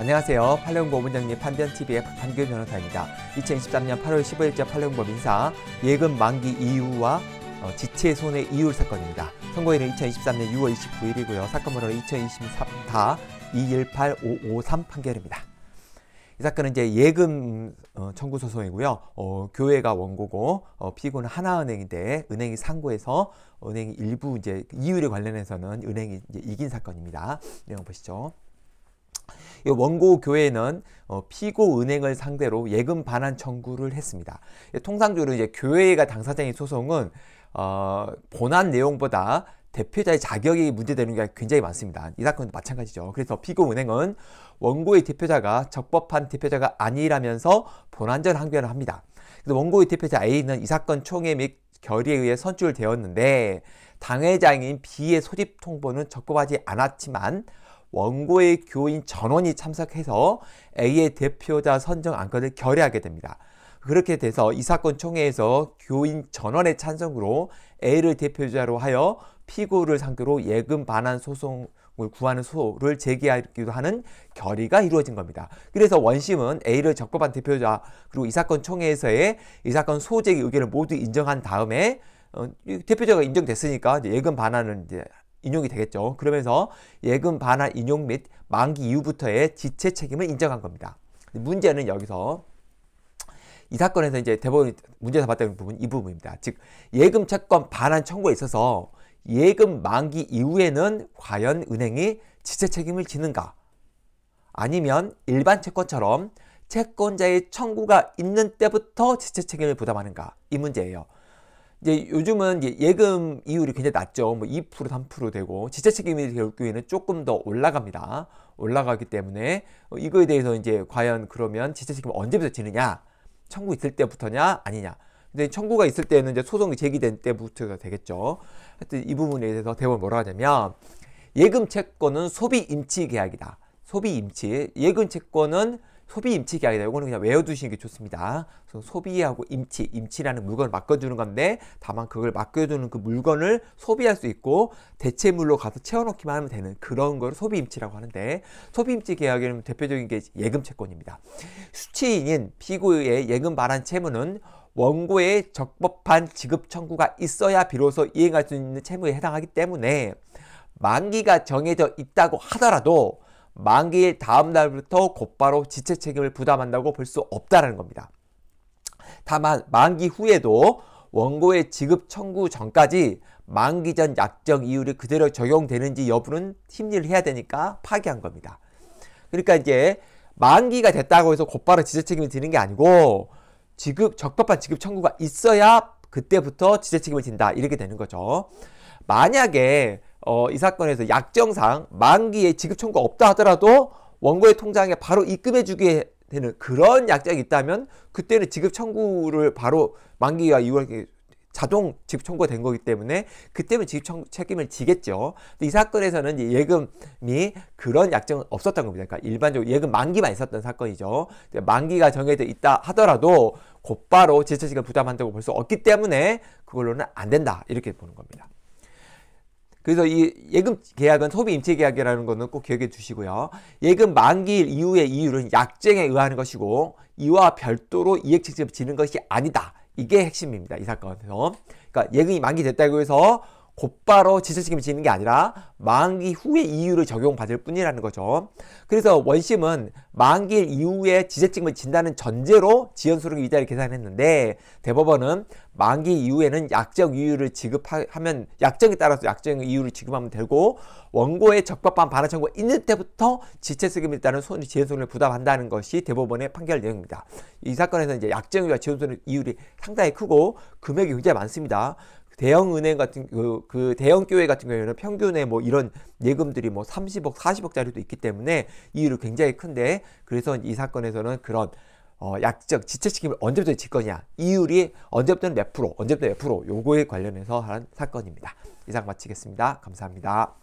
안녕하세요. 팔레온고 문정리 판변TV의 판규 변호사입니다. 2023년 8월 15일자 팔레온고 민사 예금 만기 이유와 어, 지체 손해 이율 사건입니다. 선고일은 2023년 6월 29일이고요. 사건 번호2 0 2 3 218553 판결입니다. 이 사건은 이제 예금 어, 청구 소송이고요. 어, 교회가 원고고 어, 피고는 하나은행인데 은행이 상고해서 은행이 일부 이제 이율에 관련해서는 은행이 이제 이긴 사건입니다. 내용 보시죠. 이 원고 교회는 어, 피고 은행을 상대로 예금 반환 청구를 했습니다. 예, 통상적으로 이제 교회가 당사자인 소송은 어, 본안 내용보다 대표자의 자격이 문제되는 게 굉장히 많습니다. 이 사건도 마찬가지죠. 그래서 피고은행은 원고의 대표자가 적법한 대표자가 아니라면서 본안전 항변을 합니다. 그래서 원고의 대표자 A는 이 사건 총회 및 결의에 의해 선출되었는데 당회장인 B의 소집 통보는 적법하지 않았지만 원고의 교인 전원이 참석해서 A의 대표자 선정 안건을 결의하게 됩니다. 그렇게 돼서 이 사건 총회에서 교인 전원의 찬성으로 A를 대표자로 하여 피고를 상대로 예금 반환 소송을 구하는 소를 제기하기도 하는 결의가 이루어진 겁니다. 그래서 원심은 A를 적법한 대표자 그리고 이 사건 총회에서의 이 사건 소재의 의견을 모두 인정한 다음에 어, 대표자가 인정됐으니까 예금 반환은 이제 인용이 되겠죠. 그러면서 예금 반환 인용 및 만기 이후부터의 지체 책임을 인정한 겁니다. 문제는 여기서 이 사건에서 이제 대법원이 문제 삼았다는 부분 이 부분입니다. 즉 예금 채권 반환 청구에 있어서 예금 만기 이후에는 과연 은행이 지체 책임을 지는가? 아니면 일반 채권처럼 채권자의 청구가 있는 때부터 지체 책임을 부담하는가? 이 문제예요. 이제 요즘은 이제 예금 이율이 굉장히 낮죠. 뭐 2%, 3% 되고 지체 책임이 결국에는 조금 더 올라갑니다. 올라가기 때문에 어, 이거에 대해서 이제 과연 그러면 지체 책임 언제부터 지느냐? 청구 있을 때부터냐? 아니냐? 근데 청구가 있을 때는 이제 소송이 제기된 때부터가 되겠죠. 하여튼 이 부분에 대해서 대법원 뭐라 하냐면 예금 채권은 소비 임치 계약이다. 소비 임치. 예금 채권은 소비 임치 계약이다. 이거는 그냥 외워두시는 게 좋습니다. 소비하고 임치, 임치라는 물건을 맡겨주는 건데 다만 그걸 맡겨주는 그 물건을 소비할 수 있고 대체물로 가서 채워넣기만 하면 되는 그런 걸 소비 임치라고 하는데 소비 임치 계약에는 대표적인 게 예금 채권입니다. 수취인인 피고의 예금 반환 채무는 원고의 적법한 지급 청구가 있어야 비로소 이행할 수 있는 채무에 해당하기 때문에 만기가 정해져 있다고 하더라도 만기일 다음 날부터 곧바로 지체 책임을 부담한다고 볼 수 없다는 겁니다. 다만 만기 후에도 원고의 지급 청구 전까지 만기 전 약정 이율이 그대로 적용되는지 여부는 심리를 해야 되니까 파기한 겁니다. 그러니까 이제 만기가 됐다고 해서 곧바로 지체 책임을 드는 게 아니고 지급 적법한 지급 청구가 있어야 그때부터 지체 책임을 진다 이렇게 되는 거죠. 만약에 어, 이 사건에서 약정상 만기에 지급 청구 가 없다 하더라도 원고의 통장에 바로 입금해 주게 되는 그런 약정이 있다면 그때는 지급 청구를 바로 만기가 6월 자동 지급 청구가 된 거기 때문에 그때는 지급 청구 책임을 지겠죠. 이 사건에서는 예금이 그런 약정은 없었던 겁니다. 그러니까 일반적으로 예금 만기만 있었던 사건이죠. 만기가 정해져 있다 하더라도 곧바로 지체시간 부담한다고 볼 수 없기 때문에 그걸로는 안 된다 이렇게 보는 겁니다. 그래서 이 예금 계약은 소비 임체 계약이라는 거는 꼭 기억해 주시고요. 예금 만기일 이후의 이율은 약정에 의한 것이고 이와 별도로 이액 책임을 지는 것이 아니다. 이게 핵심입니다. 이 사건에서. 그러니까 예금이 만기됐다고 해서 곧바로 지체책임을 지는 게 아니라 만기 후에 이유를 적용받을 뿐이라는 거죠. 그래서 원심은 만기일 이후에 지체책임을 진다는 전제로 지연소령 이자를 계산했는데 대법원은 만기 이후에는 약정 이유를 지급하면 약정에 따라서 약정 이유를 지급하면 되고 원고의 적법한 반환 청구 있는 때부터 지체책임에 따른 손, 지연손을 소 부담한다는 것이 대법원의 판결 내용입니다. 이 사건에서 이제 약정이 지연손의 이율이 상당히 크고 금액이 굉장히 많습니다. 대형 은행 같은 그, 그 대형 교회 같은 경우에는 평균에 뭐 이런 예금들이 뭐 30억, 40억짜리도 있기 때문에 이율이 굉장히 큰데 그래서 이 사건에서는 그런 어, 약적 지체 책임을 언제부터 질 거냐 이율이 언제부터는 몇 프로 언제부터 몇 프로 요거에 관련해서 한 사건입니다. 이상 마치겠습니다. 감사합니다.